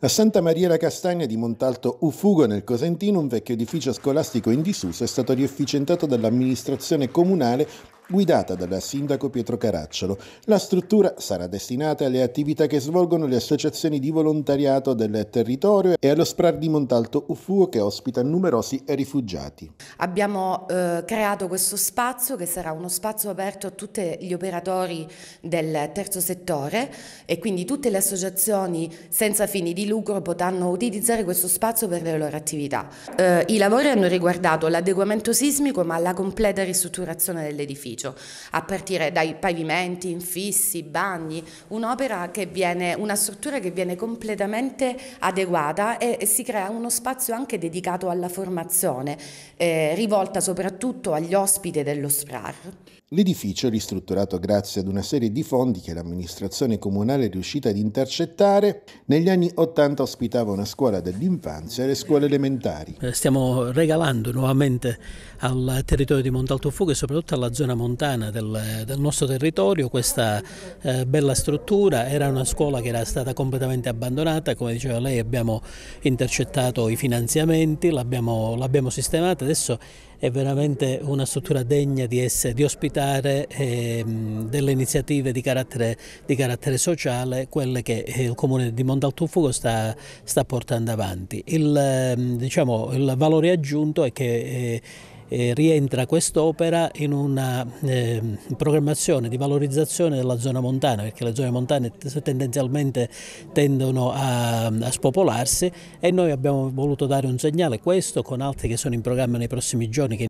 A Santa Maria la Castagna di Montalto Ufugo nel Cosentino un vecchio edificio scolastico in disuso è stato riefficientato dall'amministrazione comunale Guidata dal sindaco Pietro Caracciolo, la struttura sarà destinata alle attività che svolgono le associazioni di volontariato del territorio e allo SPRAR di Montalto Ufuo che ospita numerosi rifugiati. Abbiamo eh, creato questo spazio che sarà uno spazio aperto a tutti gli operatori del terzo settore e quindi tutte le associazioni senza fini di lucro potranno utilizzare questo spazio per le loro attività. Eh, I lavori hanno riguardato l'adeguamento sismico ma la completa ristrutturazione dell'edificio edificio, a partire dai pavimenti, infissi, bagni, un'opera che viene, una struttura che viene completamente adeguata e, e si crea uno spazio anche dedicato alla formazione, eh, rivolta soprattutto agli ospiti dello SPRAR. L'edificio, ristrutturato grazie ad una serie di fondi che l'amministrazione comunale è riuscita ad intercettare, negli anni 80 ospitava una scuola dell'infanzia e le scuole elementari. Eh, stiamo regalando nuovamente al territorio di Montaltofuoco e soprattutto alla zona montana del, del nostro territorio questa eh, bella struttura. Era una scuola che era stata completamente abbandonata, come diceva lei abbiamo intercettato i finanziamenti, l'abbiamo, l'abbiamo sistemata, adesso è veramente una struttura degna di, essere, di ospitare eh, delle iniziative di carattere, di carattere, sociale, quelle che eh, il comune di Montaltufugo sta, sta portando avanti. Il, ehm, diciamo, il valore aggiunto è che eh, eh, rientra quest'opera in una eh, programmazione di valorizzazione della zona montana, perché le zone montane tendenzialmente tendono a, a, spopolarsi e noi abbiamo voluto dare un segnale, questo con altri che sono in programma nei prossimi giorni